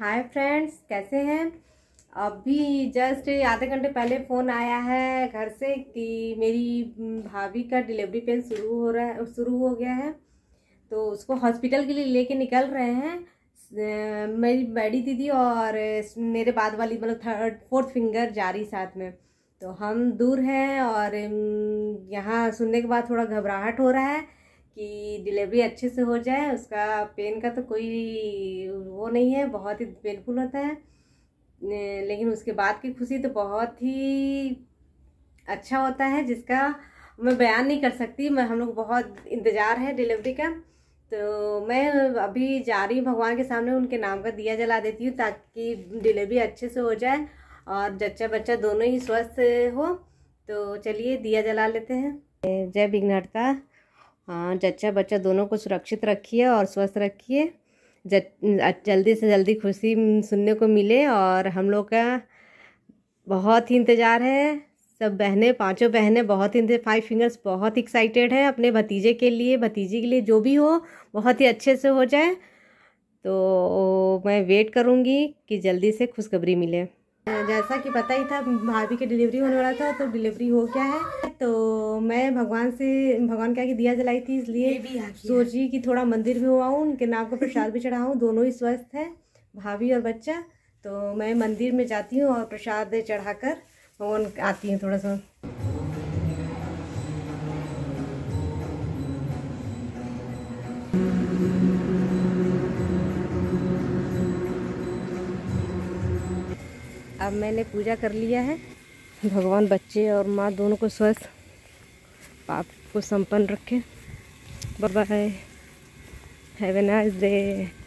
hi friends कैसे हैं अभी जस्ट आधे घंटे पहले फ़ोन आया है घर से कि मेरी भाभी का डिलीवरी पेन शुरू हो रहा है शुरू हो गया है तो उसको हॉस्पिटल के लिए लेके निकल रहे हैं मेरी बड़ी दीदी और मेरे बाद वाली मतलब थर्ड फोर्थ फिंगर जा रही साथ में तो हम दूर हैं और यहाँ सुनने के बाद थोड़ा घबराहट हो रहा है कि डिलीवरी अच्छे से हो जाए उसका पेन का तो कोई वो नहीं है बहुत ही पेनफुल होता है लेकिन उसके बाद की खुशी तो बहुत ही अच्छा होता है जिसका मैं बयान नहीं कर सकती मैं हम लोग बहुत इंतज़ार है डिलीवरी का तो मैं अभी जा रही हूँ भगवान के सामने उनके नाम का दिया जला देती हूँ ताकि डिलीवरी अच्छे से हो जाए और जच्चा बच्चा दोनों ही स्वस्थ हो तो चलिए दिया जला लेते हैं जय विघ्नहर्ता हाँ जच्चा बच्चा दोनों को सुरक्षित रखिए और स्वस्थ रखिए जल्दी से जल्दी खुशी सुनने को मिले और हम लोग का बहुत ही इंतज़ार है सब बहनें पांचों बहनें बहुत ही फाइव फिंगर्स बहुत एक्साइटेड है अपने भतीजे के लिए भतीजी के लिए जो भी हो बहुत ही अच्छे से हो जाए तो मैं वेट करूँगी कि जल्दी से खुशखबरी मिले जैसा कि पता ही था भाभी के डिलीवरी होने वाला था तो डिलीवरी हो गया है तो मैं भगवान से भगवान क्या कि दिया जलाई थी इसलिए सोची कि थोड़ा मंदिर भी हुआ हूँ उनके नाम को प्रसाद भी चढ़ाऊँ दोनों ही स्वस्थ हैं भाभी और बच्चा तो मैं मंदिर में जाती हूँ और प्रसाद चढ़ा कर भगवान आती हूँ थोड़ा सा अब मैंने पूजा कर लिया है भगवान बच्चे और माँ दोनों को स्वस्थ पाप को संपन्न रखे bye have a nice day